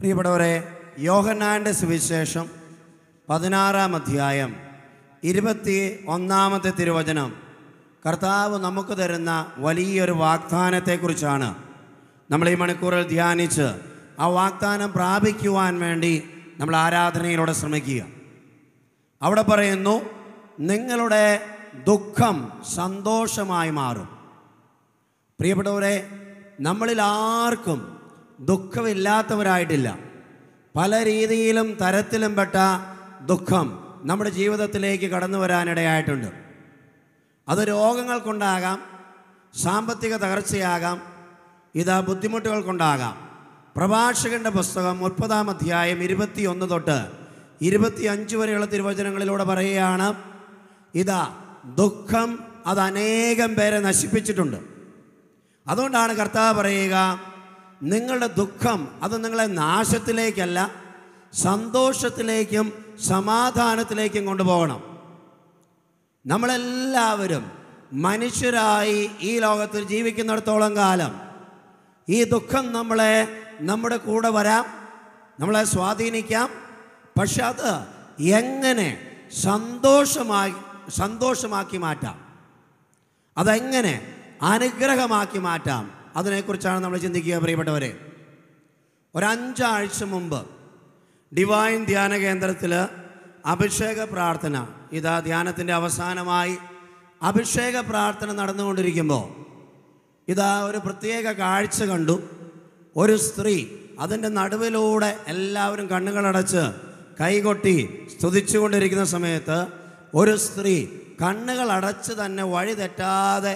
പ്രിയപ്പെട്ടവരെ യോഹന്നാൻ്റെ സുവിശേഷം പതിനാറാം അധ്യായം ഇരുപത്തി ഒന്നാമത്തെ തിരുവചനം കർത്താവ് നമുക്ക് തരുന്ന വലിയൊരു വാഗ്ദാനത്തെക്കുറിച്ചാണ് നമ്മൾ ഈ മണിക്കൂറിൽ ധ്യാനിച്ച് ആ വാഗ്ദാനം പ്രാപിക്കുവാൻ വേണ്ടി നമ്മൾ ആരാധനയിലൂടെ ശ്രമിക്കുക അവിടെ പറയുന്നു നിങ്ങളുടെ ദുഃഖം സന്തോഷമായി മാറും പ്രിയപ്പെട്ടവരെ നമ്മളിൽ ആർക്കും ദുഃഖമില്ലാത്തവരായിട്ടില്ല പല രീതിയിലും തരത്തിലും പെട്ട ദുഃഖം നമ്മുടെ ജീവിതത്തിലേക്ക് കടന്നു വരാനിടയായിട്ടുണ്ട് അത് രോഗങ്ങൾ കൊണ്ടാകാം സാമ്പത്തിക തകർച്ചയാകാം ഇത് ബുദ്ധിമുട്ടുകൾ കൊണ്ടാകാം പ്രഭാഷകൻ്റെ പുസ്തകം മുപ്പതാം അധ്യായം ഇരുപത്തിയൊന്ന് തൊട്ട് ഇരുപത്തിയഞ്ച് വരെയുള്ള തിരുവചനങ്ങളിലൂടെ പറയുകയാണ് ഇതാ ദുഃഖം അത് അനേകം പേരെ നശിപ്പിച്ചിട്ടുണ്ട് അതുകൊണ്ടാണ് കർത്താവ് പറയുക നിങ്ങളുടെ ദുഃഖം അത് നിങ്ങളെ നാശത്തിലേക്കല്ല സന്തോഷത്തിലേക്കും സമാധാനത്തിലേക്കും കൊണ്ടുപോകണം നമ്മളെല്ലാവരും മനുഷ്യരായി ഈ ലോകത്തിൽ ജീവിക്കുന്നിടത്തോളം കാലം ഈ ദുഃഖം നമ്മളെ നമ്മുടെ കൂടെ വരാം നമ്മളെ സ്വാധീനിക്കാം പക്ഷെ അത് എങ്ങനെ സന്തോഷമായി സന്തോഷമാക്കി മാറ്റാം അതെങ്ങനെ അനുഗ്രഹമാക്കി മാറ്റാം അതിനെക്കുറിച്ചാണ് നമ്മൾ ചിന്തിക്കുക പ്രിയപ്പെട്ടവരെ ഒരഞ്ചാഴ്ച മുമ്പ് ഡിവൈൻ ധ്യാന കേന്ദ്രത്തിൽ അഭിഷേക പ്രാർത്ഥന ഇതാ ധ്യാനത്തിൻ്റെ അവസാനമായി അഭിഷേക പ്രാർത്ഥന നടന്നുകൊണ്ടിരിക്കുമ്പോൾ ഇതാ ഒരു പ്രത്യേക കാഴ്ച കണ്ടു ഒരു സ്ത്രീ അതിൻ്റെ നടുവിലൂടെ എല്ലാവരും കണ്ണുകളടച്ച് കൈകൊട്ടി സ്തുതിച്ചുകൊണ്ടിരിക്കുന്ന സമയത്ത് ഒരു സ്ത്രീ കണ്ണുകൾ തന്നെ വഴി തെറ്റാതെ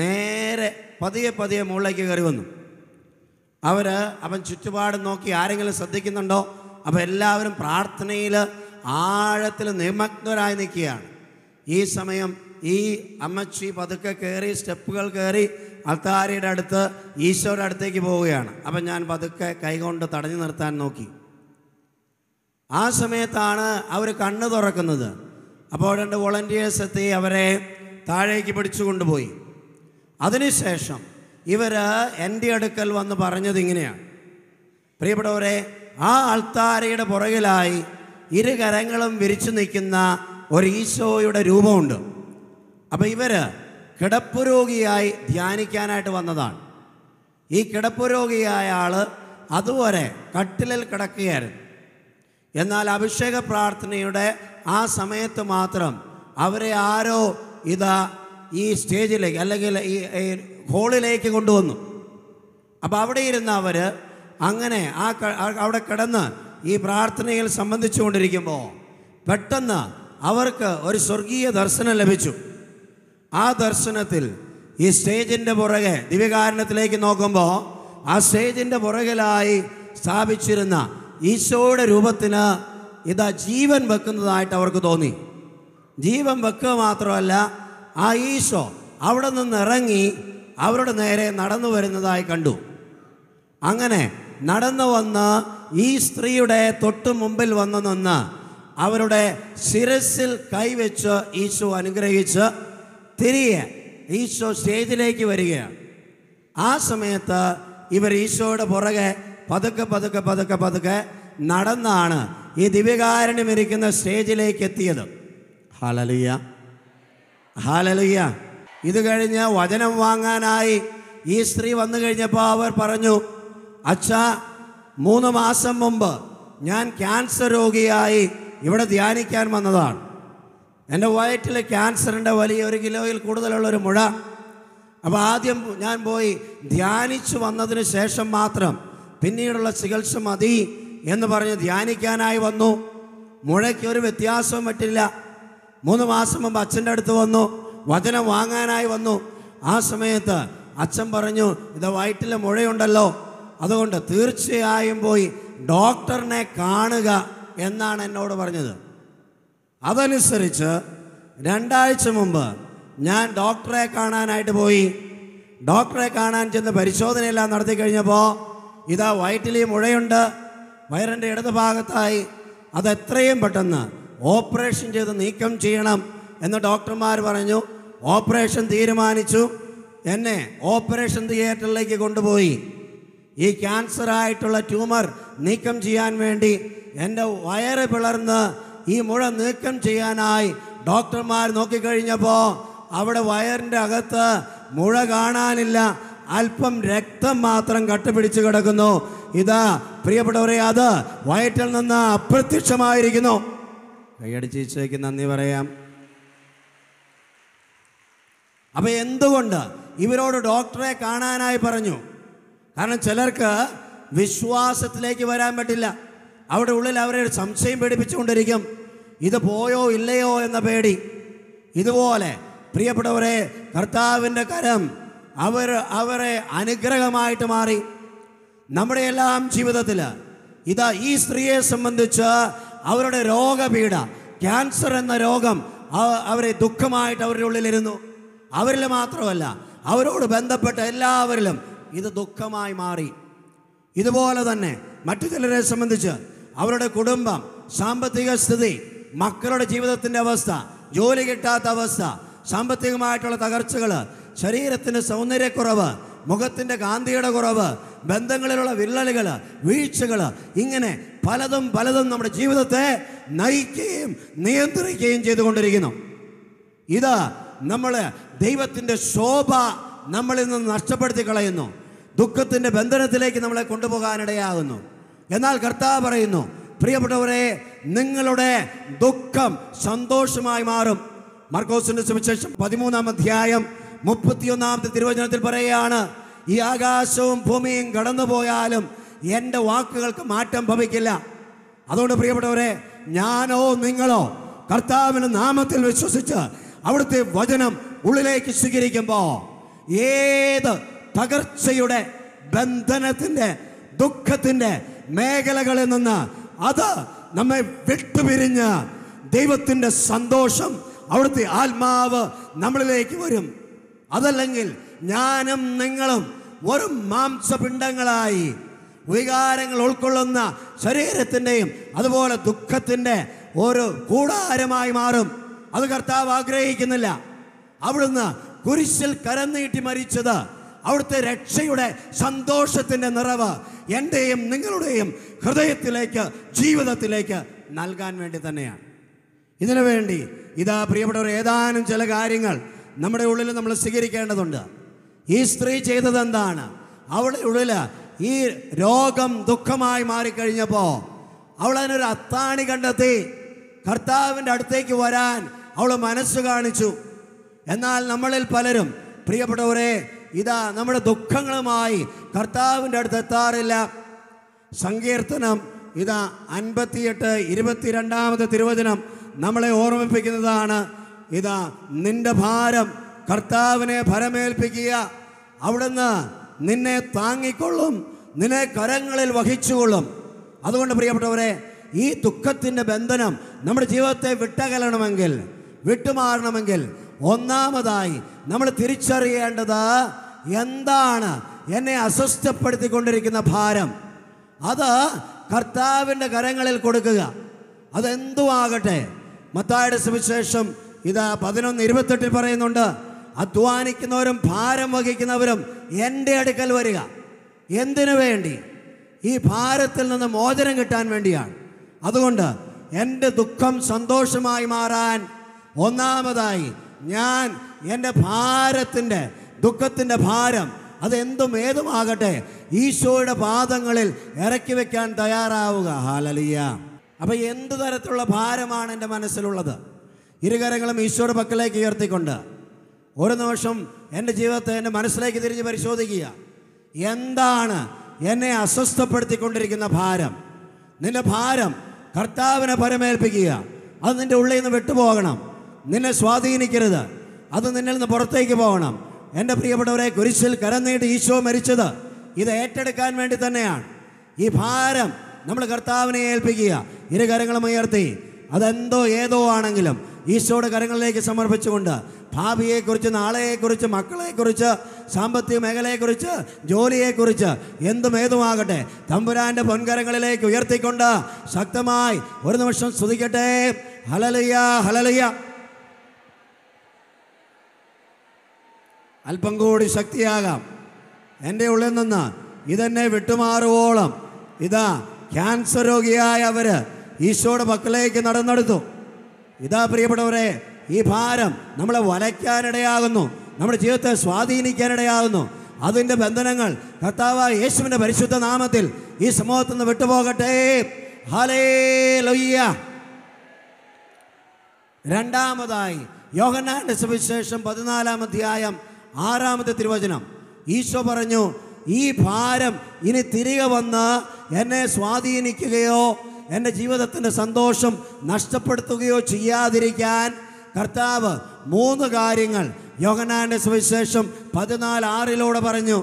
നേരെ പതിയെ പതിയെ മുകളിലേക്ക് കയറി വന്നു അവർ അവൻ ചുറ്റുപാട് നോക്കി ആരെങ്കിലും ശ്രദ്ധിക്കുന്നുണ്ടോ അപ്പോൾ എല്ലാവരും പ്രാർത്ഥനയിൽ ആഴത്തിൽ നിമഗ്നരായി നിൽക്കുകയാണ് ഈ സമയം ഈ അമ്മച്ചി പതുക്കെ കയറി സ്റ്റെപ്പുകൾ കയറി അത്താരിയുടെ അടുത്ത് ഈശോയുടെ അടുത്തേക്ക് പോവുകയാണ് അപ്പം ഞാൻ പതുക്കെ കൈകൊണ്ട് തടഞ്ഞു നിർത്താൻ നോക്കി ആ സമയത്താണ് അവർ കണ്ണു തുറക്കുന്നത് അപ്പോൾ രണ്ട് വോളണ്ടിയേഴ്സ് എത്തി അവരെ താഴേക്ക് പിടിച്ചു കൊണ്ടുപോയി അതിനുശേഷം ഇവർ എൻ്റെ അടുക്കൽ വന്ന് പറഞ്ഞത് ഇങ്ങനെയാണ് പ്രിയപ്പെട്ടവരെ ആ അൾത്താരയുടെ പുറകിലായി ഇരുകരങ്ങളും വിരിച്ചു നിൽക്കുന്ന ഒരു ഈശോയുടെ രൂപമുണ്ട് അപ്പോൾ ഇവർ കിടപ്പുരോഗിയായി ധ്യാനിക്കാനായിട്ട് വന്നതാണ് ഈ കിടപ്പുരോഗിയായ ആൾ അതുവരെ കട്ടിലിൽ കിടക്കുകയായിരുന്നു എന്നാൽ അഭിഷേക പ്രാർത്ഥനയുടെ ആ സമയത്ത് മാത്രം അവരെ ആരോ ഇതാ ഈ സ്റ്റേജിലേക്ക് അല്ലെങ്കിൽ ഈ ഹോളിലേക്ക് കൊണ്ടുവന്നു അപ്പോൾ അവിടെ ഇരുന്ന് അവർ അങ്ങനെ ആ അവിടെ കിടന്ന് ഈ പ്രാർത്ഥനയിൽ കൊണ്ടിരിക്കുമ്പോൾ പെട്ടെന്ന് അവർക്ക് ഒരു സ്വർഗീയ ദർശനം ലഭിച്ചു ആ ദർശനത്തിൽ ഈ സ്റ്റേജിൻ്റെ പുറകെ ദിവ്യകാരണത്തിലേക്ക് നോക്കുമ്പോൾ ആ സ്റ്റേജിൻ്റെ പുറകിലായി സ്ഥാപിച്ചിരുന്ന ഈശോയുടെ രൂപത്തിന് ഇതാ ജീവൻ വെക്കുന്നതായിട്ട് അവർക്ക് തോന്നി ജീവൻ വെക്കുക മാത്രമല്ല ആ ഈശോ അവിടെ നിന്ന് ഇറങ്ങി അവരുടെ നേരെ നടന്നു വരുന്നതായി കണ്ടു അങ്ങനെ നടന്നു വന്ന് ഈ സ്ത്രീയുടെ തൊട്ട് മുമ്പിൽ വന്നു നിന്ന് അവരുടെ ശിരസിൽ കൈവച്ച് ഈശോ അനുഗ്രഹിച്ച് തിരികെ ഈശോ സ്റ്റേജിലേക്ക് വരികയാണ് ആ സമയത്ത് ഇവർ ഈശോയുടെ പുറകെ പതുക്കെ പതുക്കെ പതുക്കെ പതുക്കെ നടന്നാണ് ഈ ദിവ്യകാരനും ഇരിക്കുന്ന സ്റ്റേജിലേക്ക് എത്തിയത് ഹലലിയ ഹാലലുയ്യ ഇത് കഴിഞ്ഞ് വചനം വാങ്ങാനായി ഈ സ്ത്രീ വന്നു കഴിഞ്ഞപ്പോൾ അവർ പറഞ്ഞു അച്ഛ മൂന്ന് മാസം മുമ്പ് ഞാൻ ക്യാൻസർ രോഗിയായി ഇവിടെ ധ്യാനിക്കാൻ വന്നതാണ് എൻ്റെ വയറ്റിൽ ക്യാൻസറിൻ്റെ വലിയ ഒരു കിലോയിൽ കൂടുതലുള്ളൊരു മുഴ അപ്പോൾ ആദ്യം ഞാൻ പോയി ധ്യാനിച്ചു വന്നതിന് ശേഷം മാത്രം പിന്നീടുള്ള ചികിത്സ മതി എന്ന് പറഞ്ഞ് ധ്യാനിക്കാനായി വന്നു മുഴയ്ക്ക് ഒരു വ്യത്യാസവും പറ്റില്ല മൂന്ന് മാസം മുമ്പ് അച്ഛൻ്റെ അടുത്ത് വന്നു വചനം വാങ്ങാനായി വന്നു ആ സമയത്ത് അച്ഛൻ പറഞ്ഞു ഇത് വയറ്റിൽ മുഴയുണ്ടല്ലോ അതുകൊണ്ട് തീർച്ചയായും പോയി ഡോക്ടറിനെ കാണുക എന്നാണ് എന്നോട് പറഞ്ഞത് അതനുസരിച്ച് രണ്ടാഴ്ച മുമ്പ് ഞാൻ ഡോക്ടറെ കാണാനായിട്ട് പോയി ഡോക്ടറെ കാണാൻ ചെന്ന് പരിശോധനയെല്ലാം നടത്തി കഴിഞ്ഞപ്പോൾ ഇതാ വയറ്റിലേ മുഴയുണ്ട് വയറിൻ്റെ ഇടത് ഭാഗത്തായി അത് എത്രയും പെട്ടെന്ന് ഓപ്പറേഷൻ ചെയ്ത് നീക്കം ചെയ്യണം എന്ന് ഡോക്ടർമാർ പറഞ്ഞു ഓപ്പറേഷൻ തീരുമാനിച്ചു എന്നെ ഓപ്പറേഷൻ തിയേറ്ററിലേക്ക് കൊണ്ടുപോയി ഈ ക്യാൻസർ ആയിട്ടുള്ള ട്യൂമർ നീക്കം ചെയ്യാൻ വേണ്ടി എൻ്റെ വയറ് പിളർന്ന് ഈ മുഴ നീക്കം ചെയ്യാനായി ഡോക്ടർമാർ നോക്കിക്കഴിഞ്ഞപ്പോൾ അവിടെ വയറിൻ്റെ അകത്ത് മുഴ കാണാനില്ല അല്പം രക്തം മാത്രം കട്ടുപിടിച്ച് കിടക്കുന്നു ഇതാ പ്രിയപ്പെട്ടവരെ അത് വയറ്റിൽ നിന്ന് അപ്രത്യക്ഷമായിരിക്കുന്നു കൈയടിച്ച് ഈശോയ്ക്ക് നന്ദി പറയാം അപ്പൊ എന്തുകൊണ്ട് ഇവരോട് ഡോക്ടറെ കാണാനായി പറഞ്ഞു കാരണം ചിലർക്ക് വിശ്വാസത്തിലേക്ക് വരാൻ പറ്റില്ല അവിടെ ഉള്ളിൽ അവരെ ഒരു സംശയം പേടിപ്പിച്ചുകൊണ്ടിരിക്കും ഇത് പോയോ ഇല്ലയോ എന്ന പേടി ഇതുപോലെ പ്രിയപ്പെട്ടവരെ കർത്താവിൻ്റെ കരം അവർ അവരെ അനുഗ്രഹമായിട്ട് മാറി നമ്മുടെ എല്ലാം ജീവിതത്തിൽ ഇതാ ഈ സ്ത്രീയെ സംബന്ധിച്ച് അവരുടെ രോഗപീഠ ക്യാൻസർ എന്ന രോഗം അവരെ ദുഃഖമായിട്ട് അവരുടെ ഉള്ളിലിരുന്നു അവരിൽ മാത്രമല്ല അവരോട് ബന്ധപ്പെട്ട എല്ലാവരിലും ഇത് ദുഃഖമായി മാറി ഇതുപോലെ തന്നെ മറ്റു ചിലരെ സംബന്ധിച്ച് അവരുടെ കുടുംബം സാമ്പത്തിക സ്ഥിതി മക്കളുടെ ജീവിതത്തിൻ്റെ അവസ്ഥ ജോലി കിട്ടാത്ത അവസ്ഥ സാമ്പത്തികമായിട്ടുള്ള തകർച്ചകൾ ശരീരത്തിൻ്റെ സൗന്ദര്യക്കുറവ് മുഖത്തിൻ്റെ കാന്തിയുടെ കുറവ് ബന്ധങ്ങളിലുള്ള വിള്ളലുകൾ വീഴ്ചകൾ ഇങ്ങനെ പലതും പലതും നമ്മുടെ ജീവിതത്തെ നയിക്കുകയും നിയന്ത്രിക്കുകയും ചെയ്തുകൊണ്ടിരിക്കുന്നു ഇത് നമ്മൾ ദൈവത്തിൻ്റെ ശോഭ നമ്മളിൽ നിന്ന് നഷ്ടപ്പെടുത്തി കളയുന്നു ദുഃഖത്തിൻ്റെ ബന്ധനത്തിലേക്ക് നമ്മളെ കൊണ്ടുപോകാനിടയാകുന്നു എന്നാൽ കർത്താവ് പറയുന്നു പ്രിയപ്പെട്ടവരെ നിങ്ങളുടെ ദുഃഖം സന്തോഷമായി മാറും മർക്കോസിൻ്റെ സുവിശേഷം പതിമൂന്നാം അധ്യായം മുപ്പത്തിയൊന്നാമത്തെ തിരുവചനത്തിൽ പറയുകയാണ് ഈ ആകാശവും ഭൂമിയും കടന്നു പോയാലും എൻ്റെ വാക്കുകൾക്ക് മാറ്റം ഭവിക്കില്ല അതുകൊണ്ട് പ്രിയപ്പെട്ടവരെ ഞാനോ നിങ്ങളോ കർത്താവിൻ്റെ നാമത്തിൽ വിശ്വസിച്ച് അവിടുത്തെ വചനം ഉള്ളിലേക്ക് സ്വീകരിക്കുമ്പോൾ ഏത് തകർച്ചയുടെ ബന്ധനത്തിൻ്റെ ദുഃഖത്തിൻ്റെ മേഖലകളിൽ നിന്ന് അത് നമ്മെ വിട്ടുപിരിഞ്ഞ് ദൈവത്തിൻ്റെ സന്തോഷം അവിടുത്തെ ആത്മാവ് നമ്മളിലേക്ക് വരും അതല്ലെങ്കിൽ ഞാനും നിങ്ങളും ഒരു മാംസപിണ്ഡങ്ങളായി വികാരങ്ങൾ ഉൾക്കൊള്ളുന്ന ശരീരത്തിൻ്റെയും അതുപോലെ ദുഃഖത്തിൻ്റെ ഒരു കൂടാരമായി മാറും അത് കർത്താവ് ആഗ്രഹിക്കുന്നില്ല അവിടുന്ന് കുരിശിൽ കരം നീട്ടി മരിച്ചത് അവിടുത്തെ രക്ഷയുടെ സന്തോഷത്തിൻ്റെ നിറവ് എൻ്റെയും നിങ്ങളുടെയും ഹൃദയത്തിലേക്ക് ജീവിതത്തിലേക്ക് നൽകാൻ വേണ്ടി തന്നെയാണ് ഇതിനു വേണ്ടി ഇതാ പ്രിയപ്പെട്ടവർ ഏതാനും ചില കാര്യങ്ങൾ നമ്മുടെ ഉള്ളിൽ നമ്മൾ സ്വീകരിക്കേണ്ടതുണ്ട് ഈ സ്ത്രീ ചെയ്തത് എന്താണ് അവളുടെ ഉള്ളിൽ ഈ രോഗം ദുഃഖമായി മാറിക്കഴിഞ്ഞപ്പോൾ അവൾ അതിനൊരു അത്താണി കണ്ടെത്തി കർത്താവിൻ്റെ അടുത്തേക്ക് വരാൻ അവൾ മനസ്സ് കാണിച്ചു എന്നാൽ നമ്മളിൽ പലരും പ്രിയപ്പെട്ടവരെ ഇതാ നമ്മുടെ ദുഃഖങ്ങളുമായി കർത്താവിൻ്റെ അടുത്ത് എത്താറില്ല സങ്കീർത്തനം ഇതാ അൻപത്തിയെട്ട് ഇരുപത്തിരണ്ടാമത്തെ തിരുവചനം നമ്മളെ ഓർമ്മിപ്പിക്കുന്നതാണ് ഇതാ നിന്റെ ഭാരം കർത്താവിനെ ഭരമേൽപ്പിക്കുക അവിടുന്ന് നിന്നെ താങ്ങിക്കൊള്ളും നിന്നെ കരങ്ങളിൽ വഹിച്ചുകൊള്ളും അതുകൊണ്ട് പ്രിയപ്പെട്ടവരെ ഈ ദുഃഖത്തിൻ്റെ ബന്ധനം നമ്മുടെ ജീവിതത്തെ വിട്ടകലണമെങ്കിൽ വിട്ടുമാറണമെങ്കിൽ ഒന്നാമതായി നമ്മൾ തിരിച്ചറിയേണ്ടത് എന്താണ് എന്നെ അസ്വസ്ഥപ്പെടുത്തിക്കൊണ്ടിരിക്കുന്ന ഭാരം അത് കർത്താവിൻ്റെ കരങ്ങളിൽ കൊടുക്കുക അതെന്തുമാകട്ടെ മത്തായുടെ സുവിശേഷം ഇത് പതിനൊന്ന് ഇരുപത്തെട്ടിൽ പറയുന്നുണ്ട് അധ്വാനിക്കുന്നവരും ഭാരം വഹിക്കുന്നവരും എൻ്റെ അടുക്കൽ വരിക എന്തിനു വേണ്ടി ഈ ഭാരത്തിൽ നിന്ന് മോചനം കിട്ടാൻ വേണ്ടിയാണ് അതുകൊണ്ട് എൻ്റെ ദുഃഖം സന്തോഷമായി മാറാൻ ഒന്നാമതായി ഞാൻ എൻ്റെ ഭാരത്തിൻ്റെ ദുഃഖത്തിൻ്റെ ഭാരം അതെന്തും ഏതുമാകട്ടെ ഈശോയുടെ പാദങ്ങളിൽ ഇറക്കി വെക്കാൻ തയ്യാറാവുക ഹാലലിയ അപ്പം എന്ത് തരത്തിലുള്ള ഭാരമാണ് എൻ്റെ മനസ്സിലുള്ളത് ഇരുകരങ്ങളും ഈശോയുടെ പക്കലേക്ക് ഉയർത്തിക്കൊണ്ട് ഒരു നിമിഷം എൻ്റെ ജീവിതത്തെ എൻ്റെ മനസ്സിലേക്ക് തിരിഞ്ഞ് പരിശോധിക്കുക എന്താണ് എന്നെ അസ്വസ്ഥപ്പെടുത്തിക്കൊണ്ടിരിക്കുന്ന ഭാരം നിന്റെ ഭാരം കർത്താവിനെ പരമേൽപ്പിക്കുക അത് നിന്റെ ഉള്ളിൽ നിന്ന് വിട്ടുപോകണം നിന്നെ സ്വാധീനിക്കരുത് അത് നിന്നിൽ നിന്ന് പുറത്തേക്ക് പോകണം എൻ്റെ പ്രിയപ്പെട്ടവരെ കുരിശിൽ കരം നീട്ടി ഈശോ മരിച്ചത് ഇത് ഏറ്റെടുക്കാൻ വേണ്ടി തന്നെയാണ് ഈ ഭാരം നമ്മൾ കർത്താവിനെ ഏൽപ്പിക്കുക ഇരു കരങ്ങളും ഉയർത്തി അതെന്തോ ഏതോ ആണെങ്കിലും ഈശോയുടെ കരങ്ങളിലേക്ക് സമർപ്പിച്ചുകൊണ്ട് ഭാവിയെക്കുറിച്ച് നാളെയെക്കുറിച്ച് മക്കളെക്കുറിച്ച് സാമ്പത്തിക മേഖലയെക്കുറിച്ച് ജോലിയെക്കുറിച്ച് എന്തും ഏതുമാകട്ടെ തമ്പുരാൻ്റെ പൊൻകരങ്ങളിലേക്ക് ഉയർത്തിക്കൊണ്ട് ശക്തമായി ഒരു നിമിഷം സ്തുതിക്കട്ടെ ഹലലിയ ഹലലിയ അല്പം കൂടി ശക്തിയാകാം എൻ്റെ ഉള്ളിൽ നിന്ന് ഇതെന്നെ വിട്ടുമാറുവോളം ഇതാ ക്യാൻസർ രോഗിയായ അവർ ഈശോയുടെ മക്കളിലേക്ക് നടന്നെടുത്തു ഇതാ പ്രിയപ്പെട്ടവരെ ഈ ഭാരം നമ്മളെ വലയ്ക്കാനിടയാകുന്നു നമ്മുടെ ജീവിതത്തെ സ്വാധീനിക്കാനിടയാകുന്നു അതിൻ്റെ ബന്ധനങ്ങൾ കർത്താവ് യേശുവിൻ്റെ പരിശുദ്ധ നാമത്തിൽ ഈ സമൂഹത്തിൽ നിന്ന് വിട്ടുപോകട്ടെ ഹലേ ലൊയ്യ രണ്ടാമതായി യോഹനാന്റെ സുവിശേഷം പതിനാലാം അധ്യായം ആറാമത്തെ തിരുവചനം ഈശോ പറഞ്ഞു ഈ ഭാരം ഇനി തിരികെ വന്ന് എന്നെ സ്വാധീനിക്കുകയോ എൻ്റെ ജീവിതത്തിൻ്റെ സന്തോഷം നഷ്ടപ്പെടുത്തുകയോ ചെയ്യാതിരിക്കാൻ കർത്താവ് മൂന്ന് കാര്യങ്ങൾ യോഹനാന്റെ സുവിശേഷം പതിനാല് ആറിലൂടെ പറഞ്ഞു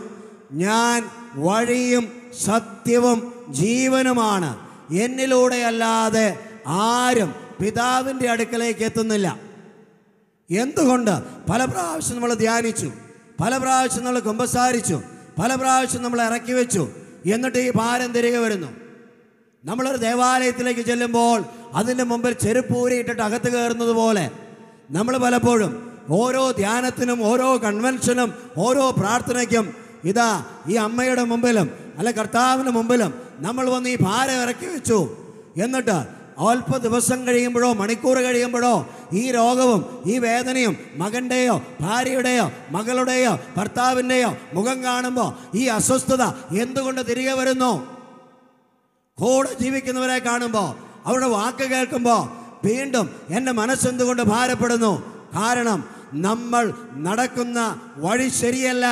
ഞാൻ വഴിയും സത്യവും ജീവനുമാണ് എന്നിലൂടെ അല്ലാതെ ആരും പിതാവിൻ്റെ അടുക്കലേക്ക് എത്തുന്നില്ല എന്തുകൊണ്ട് പല പ്രാവശ്യം നമ്മൾ ധ്യാനിച്ചു പല പ്രാവശ്യം നമ്മൾ കുമ്പസാരിച്ചു പല പ്രാവശ്യം നമ്മൾ ഇറക്കി വെച്ചു എന്നിട്ട് ഈ ഭാരം തിരികെ വരുന്നു നമ്മളൊരു ദേവാലയത്തിലേക്ക് ചെല്ലുമ്പോൾ അതിൻ്റെ മുമ്പിൽ ചെരുപ്പൂരി ഇട്ടിട്ട് അകത്ത് കയറുന്നത് പോലെ നമ്മൾ പലപ്പോഴും ഓരോ ധ്യാനത്തിനും ഓരോ കൺവെൻഷനും ഓരോ പ്രാർത്ഥനയ്ക്കും ഇതാ ഈ അമ്മയുടെ മുമ്പിലും അല്ല കർത്താവിന് മുമ്പിലും നമ്മൾ വന്ന് ഈ ഭാരം ഇറക്കി വെച്ചു എന്നിട്ട് അല്പ ദിവസം കഴിയുമ്പോഴോ മണിക്കൂർ കഴിയുമ്പോഴോ ഈ രോഗവും ഈ വേദനയും മകൻ്റെയോ ഭാര്യയുടെയോ മകളുടെയോ ഭർത്താവിൻ്റെയോ മുഖം കാണുമ്പോൾ ഈ അസ്വസ്ഥത എന്തുകൊണ്ട് തിരികെ വരുന്നു കൂടെ ജീവിക്കുന്നവരെ കാണുമ്പോൾ അവരുടെ വാക്ക് കേൾക്കുമ്പോൾ വീണ്ടും എൻ്റെ മനസ്സെന്തുകൊണ്ട് ഭാരപ്പെടുന്നു കാരണം നമ്മൾ നടക്കുന്ന വഴി ശരിയല്ല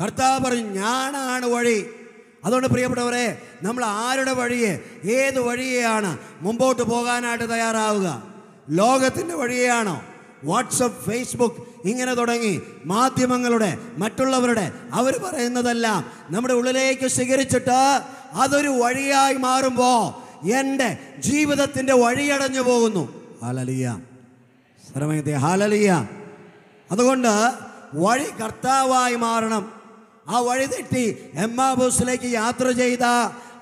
കർത്താവ് പറഞ്ഞു ഞാനാണ് വഴി അതുകൊണ്ട് പ്രിയപ്പെട്ടവരെ നമ്മൾ ആരുടെ വഴിയെ ഏത് വഴിയെയാണ് മുമ്പോട്ട് പോകാനായിട്ട് തയ്യാറാവുക ലോകത്തിൻ്റെ വഴിയാണോ വാട്സപ്പ് ഫേസ്ബുക്ക് ഇങ്ങനെ തുടങ്ങി മാധ്യമങ്ങളുടെ മറ്റുള്ളവരുടെ അവർ പറയുന്നതെല്ലാം നമ്മുടെ ഉള്ളിലേക്ക് സ്വീകരിച്ചിട്ട് അതൊരു വഴിയായി മാറുമ്പോൾ എൻ്റെ ജീവിതത്തിൻ്റെ വഴിയടഞ്ഞു പോകുന്നു ഹാലലിയ ശ്രമയത്തെ ഹാലലിയ അതുകൊണ്ട് വഴി കർത്താവായി മാറണം ആ വഴി തെറ്റി എമ്മാബൂസിലേക്ക് യാത്ര ചെയ്ത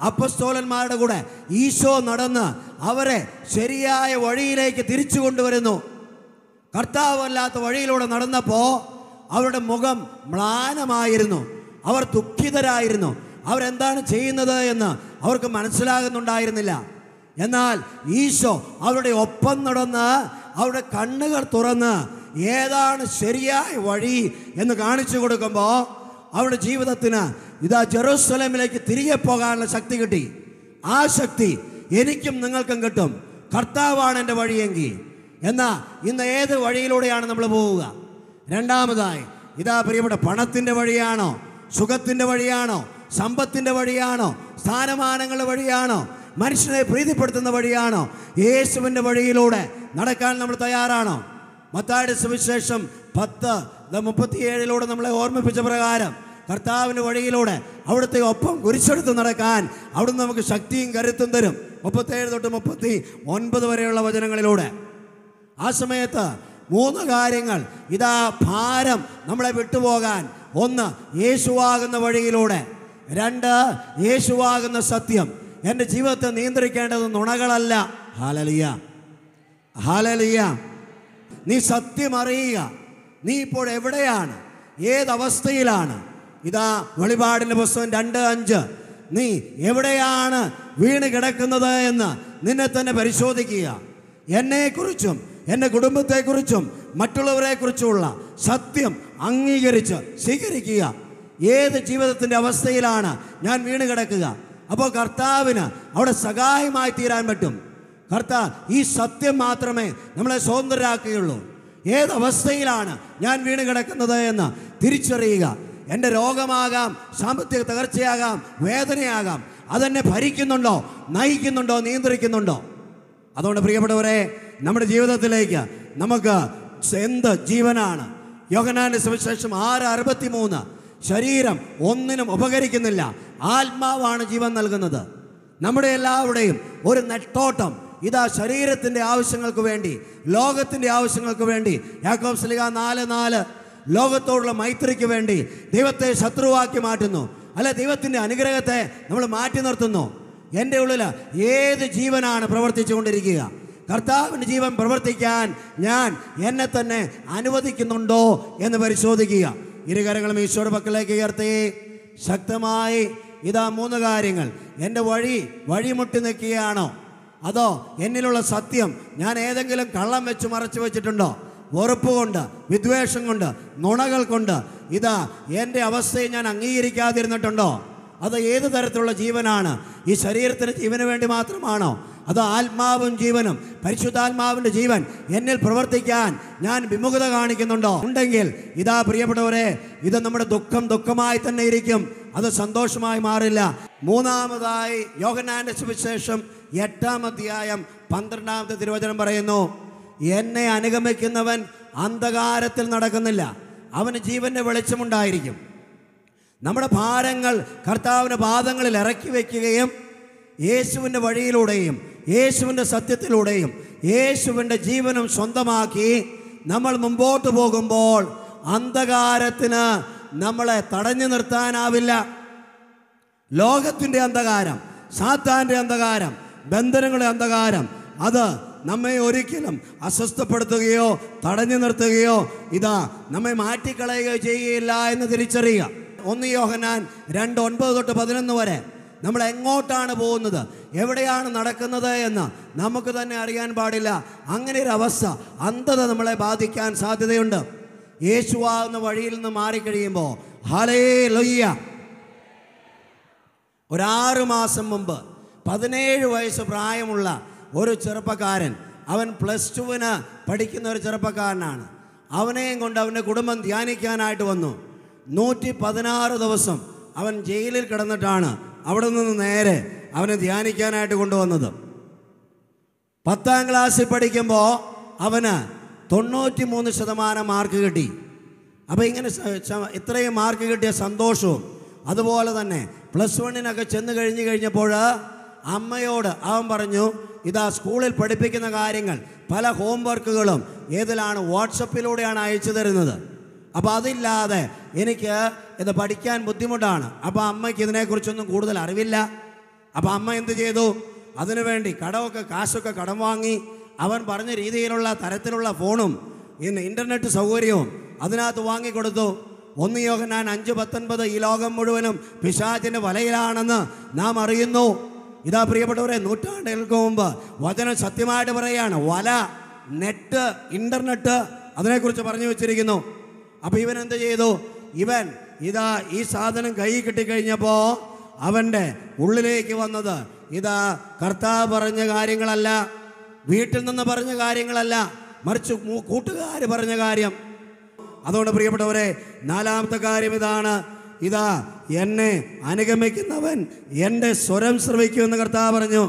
അപ്പസ്തോലന്മാരുടെ കൂടെ ഈശോ നടന്ന് അവരെ ശരിയായ വഴിയിലേക്ക് തിരിച്ചു കൊണ്ടുവരുന്നു കർത്താവല്ലാത്ത വഴിയിലൂടെ നടന്നപ്പോൾ അവരുടെ മുഖം മ്ലാനമായിരുന്നു അവർ ദുഃഖിതരായിരുന്നു അവരെന്താണ് ചെയ്യുന്നത് എന്ന് അവർക്ക് മനസ്സിലാകുന്നുണ്ടായിരുന്നില്ല എന്നാൽ ഈശോ അവരുടെ ഒപ്പം നടന്ന് അവരുടെ കണ്ണുകൾ തുറന്ന് ഏതാണ് ശരിയായ വഴി എന്ന് കാണിച്ചു കൊടുക്കുമ്പോൾ അവരുടെ ജീവിതത്തിന് ഇതാ ജെറൂസലമിലേക്ക് തിരികെ പോകാനുള്ള ശക്തി കിട്ടി ആ ശക്തി എനിക്കും നിങ്ങൾക്കും കിട്ടും കർത്താവാണ് എൻ്റെ വഴിയെങ്കിൽ എന്നാൽ ഇന്ന് ഏത് വഴിയിലൂടെയാണ് നമ്മൾ പോവുക രണ്ടാമതായി ഇതാ പ്രിയപ്പെട്ട പണത്തിൻ്റെ വഴിയാണോ സുഖത്തിൻ്റെ വഴിയാണോ സമ്പത്തിൻ്റെ വഴിയാണോ സ്ഥാനമാനങ്ങളുടെ വഴിയാണോ മനുഷ്യനെ പ്രീതിപ്പെടുത്തുന്ന വഴിയാണോ യേശുവിൻ്റെ വഴിയിലൂടെ നടക്കാൻ നമ്മൾ തയ്യാറാണോ മത്തായുടെ സുവിശേഷം പത്ത് മുപ്പത്തിയേഴിലൂടെ നമ്മളെ ഓർമ്മിപ്പിച്ച പ്രകാരം കർത്താവിൻ്റെ വഴിയിലൂടെ അവിടുത്തെ ഒപ്പം കുരിശെടുത്ത് നടക്കാൻ അവിടുന്ന് നമുക്ക് ശക്തിയും കരുത്തും തരും മുപ്പത്തേഴ് തൊട്ട് മുപ്പത്തി ഒൻപത് വരെയുള്ള വചനങ്ങളിലൂടെ ആ സമയത്ത് മൂന്ന് കാര്യങ്ങൾ ഇതാ ഭാരം നമ്മളെ വിട്ടുപോകാൻ ഒന്ന് യേശുവാകുന്ന വഴിയിലൂടെ രണ്ട് യേശുവാകുന്ന സത്യം എൻ്റെ ജീവിതത്തെ നിയന്ത്രിക്കേണ്ടത് നുണകളല്ല ഹാലലിയ ഹാലലിയ നീ സത്യം അറിയുക നീ ഇപ്പോൾ എവിടെയാണ് ഏതവസ്ഥയിലാണ് ഇതാ വെളിപാടിൻ്റെ പുസ്തകം രണ്ട് അഞ്ച് നീ എവിടെയാണ് വീണ് കിടക്കുന്നത് എന്ന് നിന്നെ തന്നെ പരിശോധിക്കുക എന്നെക്കുറിച്ചും എൻ്റെ കുടുംബത്തെക്കുറിച്ചും മറ്റുള്ളവരെക്കുറിച്ചുമുള്ള സത്യം അംഗീകരിച്ച് സ്വീകരിക്കുക ഏത് ജീവിതത്തിൻ്റെ അവസ്ഥയിലാണ് ഞാൻ വീണ് കിടക്കുക അപ്പോൾ കർത്താവിന് അവിടെ സഹായമായി തീരാൻ പറ്റും കർത്താ ഈ സത്യം മാത്രമേ നമ്മളെ സ്വതന്ത്രരാക്കുകയുള്ളൂ ഏതവസ്ഥയിലാണ് ഞാൻ വീണ് കിടക്കുന്നത് എന്ന് തിരിച്ചറിയുക എൻ്റെ രോഗമാകാം സാമ്പത്തിക തകർച്ചയാകാം വേദനയാകാം അതെന്നെ ഭരിക്കുന്നുണ്ടോ നയിക്കുന്നുണ്ടോ നിയന്ത്രിക്കുന്നുണ്ടോ അതുകൊണ്ട് പ്രിയപ്പെട്ടവരെ നമ്മുടെ ജീവിതത്തിലേക്ക് നമുക്ക് എന്ത് ജീവനാണ് യോഗനാന്റെ സുവിശേഷം ആറ് അറുപത്തി മൂന്ന് ശരീരം ഒന്നിനും ഉപകരിക്കുന്നില്ല ആത്മാവാണ് ജീവൻ നൽകുന്നത് നമ്മുടെ എല്ലാവരുടെയും ഒരു നെട്ടോട്ടം ഇതാ ശരീരത്തിൻ്റെ ആവശ്യങ്ങൾക്ക് വേണ്ടി ലോകത്തിൻ്റെ ആവശ്യങ്ങൾക്ക് വേണ്ടി യാക്കോബ് സ്ലിക നാല് നാല് ലോകത്തോടുള്ള മൈത്രിക്ക് വേണ്ടി ദൈവത്തെ ശത്രുവാക്കി മാറ്റുന്നു അല്ല ദൈവത്തിൻ്റെ അനുഗ്രഹത്തെ നമ്മൾ മാറ്റി നിർത്തുന്നു എൻ്റെ ഉള്ളിൽ ഏത് ജീവനാണ് പ്രവർത്തിച്ചു കൊണ്ടിരിക്കുക കർത്താവിൻ്റെ ജീവൻ പ്രവർത്തിക്കാൻ ഞാൻ എന്നെ തന്നെ അനുവദിക്കുന്നുണ്ടോ എന്ന് പരിശോധിക്കുക ഇരുകരങ്ങളും ഈശോയുടെ പക്കലേക്ക് ഉയർത്തി ശക്തമായി ഇതാ മൂന്ന് കാര്യങ്ങൾ എൻ്റെ വഴി വഴിമുട്ടി നിൽക്കുകയാണോ അതോ എന്നിലുള്ള സത്യം ഞാൻ ഏതെങ്കിലും കള്ളം വെച്ച് മറച്ചു വെച്ചിട്ടുണ്ടോ ഉറപ്പ് കൊണ്ട് വിദ്വേഷം കൊണ്ട് നുണകൾ കൊണ്ട് ഇതാ എൻ്റെ അവസ്ഥയെ ഞാൻ അംഗീകരിക്കാതിരുന്നിട്ടുണ്ടോ അത് ഏത് തരത്തിലുള്ള ജീവനാണ് ഈ ശരീരത്തിന് ജീവന് വേണ്ടി മാത്രമാണോ അത് ആത്മാവും ജീവനും പരിശുദ്ധാത്മാവിൻ്റെ ജീവൻ എന്നിൽ പ്രവർത്തിക്കാൻ ഞാൻ വിമുഖത കാണിക്കുന്നുണ്ടോ ഉണ്ടെങ്കിൽ ഇതാ പ്രിയപ്പെട്ടവരെ ഇത് നമ്മുടെ ദുഃഖം ദുഃഖമായി തന്നെ ഇരിക്കും അത് സന്തോഷമായി മാറില്ല മൂന്നാമതായി യോഗനാന്റെ സുവിശേഷം എട്ടാം അധ്യായം പന്ത്രണ്ടാമത്തെ തിരുവചനം പറയുന്നു എന്നെ അനുഗമിക്കുന്നവൻ അന്ധകാരത്തിൽ നടക്കുന്നില്ല അവന് ജീവന്റെ വെളിച്ചമുണ്ടായിരിക്കും നമ്മുടെ ഭാരങ്ങൾ കർത്താവിൻ്റെ പാദങ്ങളിൽ ഇറക്കി വയ്ക്കുകയും യേശുവിൻ്റെ വഴിയിലൂടെയും യേശുവിൻ്റെ സത്യത്തിലൂടെയും യേശുവിൻ്റെ ജീവനും സ്വന്തമാക്കി നമ്മൾ മുമ്പോട്ട് പോകുമ്പോൾ അന്ധകാരത്തിന് നമ്മളെ തടഞ്ഞു നിർത്താനാവില്ല ലോകത്തിൻ്റെ അന്ധകാരം സാത്താൻ്റെ അന്ധകാരം ബന്ധനങ്ങളുടെ അന്ധകാരം അത് നമ്മെ ഒരിക്കലും അസ്വസ്ഥപ്പെടുത്തുകയോ തടഞ്ഞു നിർത്തുകയോ ഇതാ നമ്മെ മാറ്റിക്കളയുകയോ ചെയ്യുകയില്ല എന്ന് തിരിച്ചറിയുക ഒന്ന് യോഹനാൻ രണ്ട് ഒൻപത് തൊട്ട് പതിനൊന്ന് വരെ നമ്മൾ എങ്ങോട്ടാണ് പോകുന്നത് എവിടെയാണ് നടക്കുന്നത് എന്ന് നമുക്ക് തന്നെ അറിയാൻ പാടില്ല അങ്ങനെ ഒരു അവസ്ഥ അന്ധത നമ്മളെ ബാധിക്കാൻ സാധ്യതയുണ്ട് യേശുവാകുന്ന വഴിയിൽ നിന്ന് മാറിക്കഴിയുമ്പോൾ ഹലേ ലൊയ്യ ഒരാറ് മാസം മുമ്പ് പതിനേഴ് വയസ്സ് പ്രായമുള്ള ഒരു ചെറുപ്പക്കാരൻ അവൻ പ്ലസ് ടുവിന് പഠിക്കുന്ന ഒരു ചെറുപ്പക്കാരനാണ് അവനെയും കൊണ്ട് അവൻ്റെ കുടുംബം ധ്യാനിക്കാനായിട്ട് വന്നു നൂറ്റി പതിനാറ് ദിവസം അവൻ ജയിലിൽ കിടന്നിട്ടാണ് അവിടെ നിന്ന് നേരെ അവനെ ധ്യാനിക്കാനായിട്ട് കൊണ്ടുവന്നത് പത്താം ക്ലാസ്സിൽ പഠിക്കുമ്പോൾ അവന് തൊണ്ണൂറ്റി മൂന്ന് ശതമാനം മാർക്ക് കിട്ടി അപ്പോൾ ഇങ്ങനെ ഇത്രയും മാർക്ക് കിട്ടിയ സന്തോഷവും അതുപോലെ തന്നെ പ്ലസ് വണ്ണിനൊക്കെ ചെന്ന് കഴിഞ്ഞ് കഴിഞ്ഞപ്പോൾ അമ്മയോട് അവൻ പറഞ്ഞു ഇതാ സ്കൂളിൽ പഠിപ്പിക്കുന്ന കാര്യങ്ങൾ പല ഹോംവർക്കുകളും ഏതിലാണ് വാട്സപ്പിലൂടെയാണ് അയച്ചു തരുന്നത് അപ്പോൾ അതില്ലാതെ എനിക്ക് ഇത് പഠിക്കാൻ ബുദ്ധിമുട്ടാണ് അപ്പോൾ അമ്മയ്ക്ക് ഇതിനെക്കുറിച്ചൊന്നും കൂടുതൽ അറിവില്ല അപ്പോൾ അമ്മ എന്ത് ചെയ്തു അതിനുവേണ്ടി കടമൊക്കെ കാശൊക്കെ കടം വാങ്ങി അവൻ പറഞ്ഞ രീതിയിലുള്ള തരത്തിലുള്ള ഫോണും ഇന്ന് ഇൻ്റർനെറ്റ് സൗകര്യവും അതിനകത്ത് വാങ്ങിക്കൊടുത്തു ഒന്ന് ഞാൻ അഞ്ച് പത്തൊൻപത് ഈ ലോകം മുഴുവനും പിശാചിൻ്റെ വലയിലാണെന്ന് നാം അറിയുന്നു ഇതാ പ്രിയപ്പെട്ടവരെ നൂറ്റാണ്ടുകൾക്ക് മുമ്പ് വചനം സത്യമായിട്ട് പറയുകയാണ് വല നെറ്റ് ഇൻ്റർനെറ്റ് അതിനെക്കുറിച്ച് പറഞ്ഞു വെച്ചിരിക്കുന്നു അപ്പോൾ ഇവൻ എന്ത് ചെയ്തു ഇവൻ ഇതാ ഈ സാധനം കൈ കിട്ടിക്കഴിഞ്ഞപ്പോ അവൻ്റെ ഉള്ളിലേക്ക് വന്നത് ഇതാ കർത്താവ് പറഞ്ഞ കാര്യങ്ങളല്ല വീട്ടിൽ നിന്ന് പറഞ്ഞ കാര്യങ്ങളല്ല മറിച്ച് കൂട്ടുകാർ പറഞ്ഞ കാര്യം അതുകൊണ്ട് പ്രിയപ്പെട്ടവരെ നാലാമത്തെ കാര്യം ഇതാണ് ഇതാ എന്നെ അനുഗമിക്കുന്നവൻ എൻ്റെ സ്വരം ശ്രവിക്കുമെന്ന് കർത്താവ് പറഞ്ഞു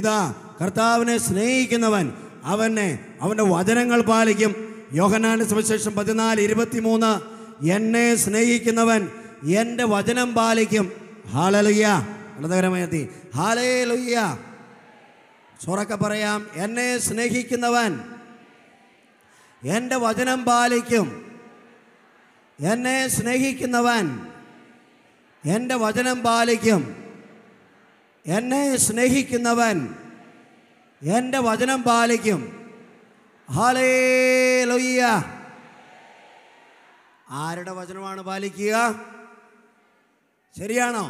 ഇതാ കർത്താവിനെ സ്നേഹിക്കുന്നവൻ അവനെ അവൻ്റെ വചനങ്ങൾ പാലിക്കും യോഹനാന സുവിശേഷം പതിനാല് മൂന്ന് എന്നെ സ്നേഹിക്കുന്നവൻ എൻ്റെ വചനം പാലിക്കും ഹാലലുയ്യ അനന്തകരമായി ഹാലേ ലുയ്യ സോറൊക്കെ പറയാം എന്നെ സ്നേഹിക്കുന്നവൻ എൻ്റെ വചനം പാലിക്കും എന്നെ സ്നേഹിക്കുന്നവൻ എൻ്റെ വചനം പാലിക്കും എന്നെ സ്നേഹിക്കുന്നവൻ എൻ്റെ വചനം പാലിക്കും ഹാലേലൊയ്യ ആരുടെ വചനമാണ് പാലിക്കുക ശരിയാണോ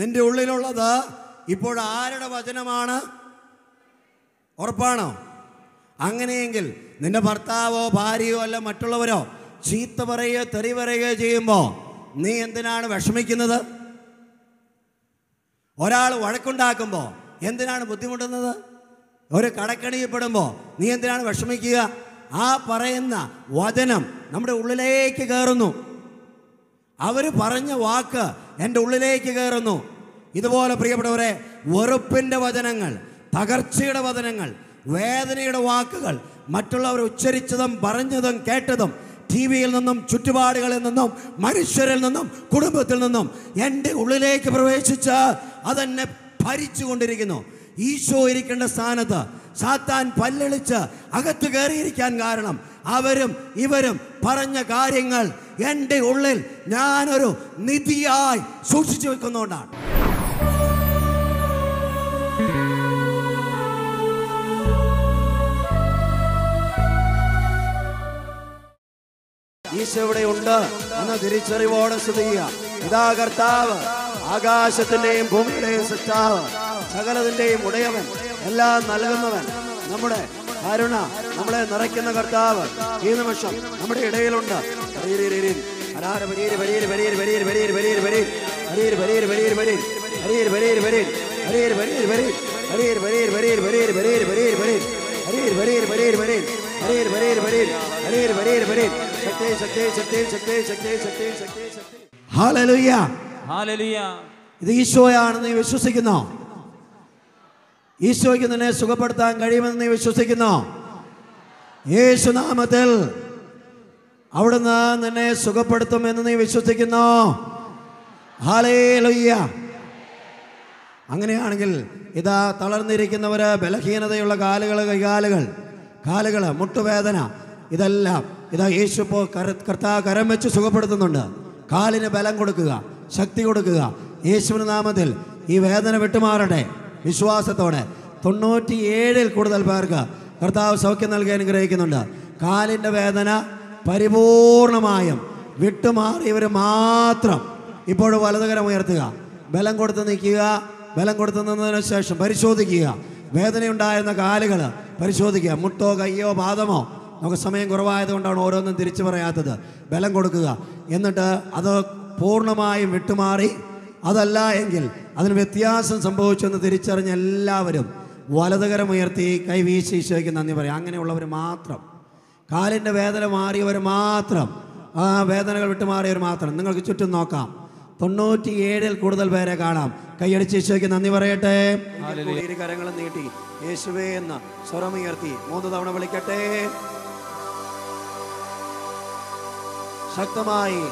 നിന്റെ ഉള്ളിലുള്ളത് ഇപ്പോൾ ആരുടെ വചനമാണ് ഉറപ്പാണോ അങ്ങനെയെങ്കിൽ നിന്റെ ഭർത്താവോ ഭാര്യയോ അല്ല മറ്റുള്ളവരോ ചീത്ത പറയുകയോ തെറി പറയുകയോ ചെയ്യുമ്പോൾ നീ എന്തിനാണ് വിഷമിക്കുന്നത് ഒരാൾ വഴക്കുണ്ടാക്കുമ്പോൾ എന്തിനാണ് ബുദ്ധിമുട്ടുന്നത് ഒരു കടക്കണിയപ്പെടുമ്പോൾ നീ എന്തിനാണ് വിഷമിക്കുക ആ പറയുന്ന വചനം നമ്മുടെ ഉള്ളിലേക്ക് കയറുന്നു അവർ പറഞ്ഞ വാക്ക് എൻ്റെ ഉള്ളിലേക്ക് കയറുന്നു ഇതുപോലെ പ്രിയപ്പെട്ടവരെ വെറുപ്പിൻ്റെ വചനങ്ങൾ തകർച്ചയുടെ വചനങ്ങൾ വേദനയുടെ വാക്കുകൾ മറ്റുള്ളവർ ഉച്ചരിച്ചതും പറഞ്ഞതും കേട്ടതും ടി വിയിൽ നിന്നും ചുറ്റുപാടുകളിൽ നിന്നും മനുഷ്യരിൽ നിന്നും കുടുംബത്തിൽ നിന്നും എൻ്റെ ഉള്ളിലേക്ക് പ്രവേശിച്ച് അതെന്നെ ഭരിച്ചു കൊണ്ടിരിക്കുന്നു ഈശോ ഇരിക്കേണ്ട സ്ഥാനത്ത് സാത്താൻ പല്ലളിച്ച് അകത്ത് കയറിയിരിക്കാൻ കാരണം അവരും ഇവരും പറഞ്ഞ കാര്യങ്ങൾ എൻ്റെ ഉള്ളിൽ ഞാനൊരു നിധിയായി സൂക്ഷിച്ചു വെക്കുന്നതുകൊണ്ടാണ് ഉണ്ട് എന്ന തിരിച്ചറിവോടെ ഇതാ കർത്താവ് ആകാശത്തിന്റെയും ഭൂമിയുടെയും സൃഷ്ടാവ് സകലതിൻ്റെയും ഉടയവൻ എല്ലാം നൽകുന്നവൻ നമ്മുടെ അരുണ നമ്മളെ നിറയ്ക്കുന്ന കർത്താവ് ഈ നിമിഷം നമ്മുടെ ഇടയിലുണ്ട് ഇത് ഈശോയാണെന്ന് വിശ്വസിക്കുന്നോ ഈശോയ്ക്ക് നിന്നെ സുഖപ്പെടുത്താൻ കഴിയുമെന്ന് നീ വിശ്വസിക്കുന്നു യേശുനാമത്തിൽ അവിടുന്ന് നിന്നെ സുഖപ്പെടുത്തും എന്ന് നീ വിശ്വസിക്കുന്നു അങ്ങനെയാണെങ്കിൽ ഇതാ തളർന്നിരിക്കുന്നവര് ബലഹീനതയുള്ള കാലുകൾ കൈകാലുകൾ കാലുകൾ മുട്ടുവേദന ഇതെല്ലാം ഇതാ യേശു ഇപ്പോ കർത്താ കർത്താവ് കരം വെച്ച് സുഖപ്പെടുത്തുന്നുണ്ട് കാലിന് ബലം കൊടുക്കുക ശക്തി കൊടുക്കുക യേശുവിന് നാമത്തിൽ ഈ വേദന വിട്ടുമാറട്ടെ വിശ്വാസത്തോടെ തൊണ്ണൂറ്റിയേഴിൽ കൂടുതൽ പേർക്ക് കർത്താവ് സൗഖ്യം നൽകി അനുഗ്രഹിക്കുന്നുണ്ട് കാലിൻ്റെ വേദന പരിപൂർണമായും വിട്ടുമാറിയവർ മാത്രം ഇപ്പോൾ വലതുകരം ഉയർത്തുക ബലം കൊടുത്ത് നിൽക്കുക ബലം കൊടുത്ത് നിന്നതിന് ശേഷം പരിശോധിക്കുക വേദനയുണ്ടായിരുന്ന കാലുകൾ പരിശോധിക്കുക മുട്ടോ കയ്യോ പാദമോ നമുക്ക് സമയം കുറവായതുകൊണ്ടാണ് ഓരോന്നും തിരിച്ചു പറയാത്തത് ബലം കൊടുക്കുക എന്നിട്ട് അത് പൂർണ്ണമായും വിട്ടുമാറി അതല്ല എങ്കിൽ അതിന് വ്യത്യാസം സംഭവിച്ചെന്ന് തിരിച്ചറിഞ്ഞ എല്ലാവരും വലതുകരമുയർത്തി കൈവീശി ഈശോയ്ക്ക് നന്ദി പറയും അങ്ങനെയുള്ളവർ മാത്രം കാലിൻ്റെ വേദന മാറിയവർ മാത്രം ആ വേദനകൾ വിട്ടുമാറിയവർ മാത്രം നിങ്ങൾക്ക് ചുറ്റും നോക്കാം തൊണ്ണൂറ്റി ഏഴിൽ കൂടുതൽ പേരെ കാണാം കൈയടിച്ച് ഈശോയ്ക്ക് നന്ദി പറയട്ടെ ഇരു കരങ്ങളും നീട്ടി യേശുവേ എന്ന് സ്വരമുയർത്തി മൂന്ന് തവണ വിളിക്കട്ടെ ശക്തമായി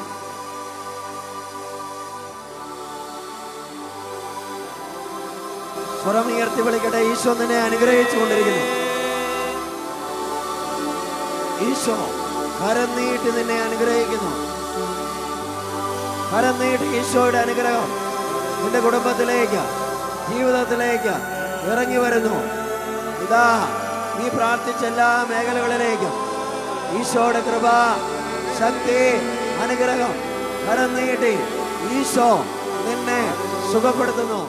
പുറമുയർത്തി വിളിക്കട്ടെ ഈശോ നിന്നെ അനുഗ്രഹിച്ചു കൊണ്ടിരിക്കുന്നു ഈശോ കരം നീട്ടി നിന്നെ അനുഗ്രഹിക്കുന്നു കരം നീട്ടി ഈശോയുടെ അനുഗ്രഹം നിന്റെ കുടുംബത്തിലേക്ക് ജീവിതത്തിലേക്ക് ഇറങ്ങി വരുന്നു ഇതാ നീ പ്രാർത്ഥിച്ച എല്ലാ മേഖലകളിലേക്കും ഈശോയുടെ കൃപ ശക്തി അനുഗ്രഹം കരം നീട്ടി ഈശോ നിന്നെ സുഖപ്പെടുത്തുന്നു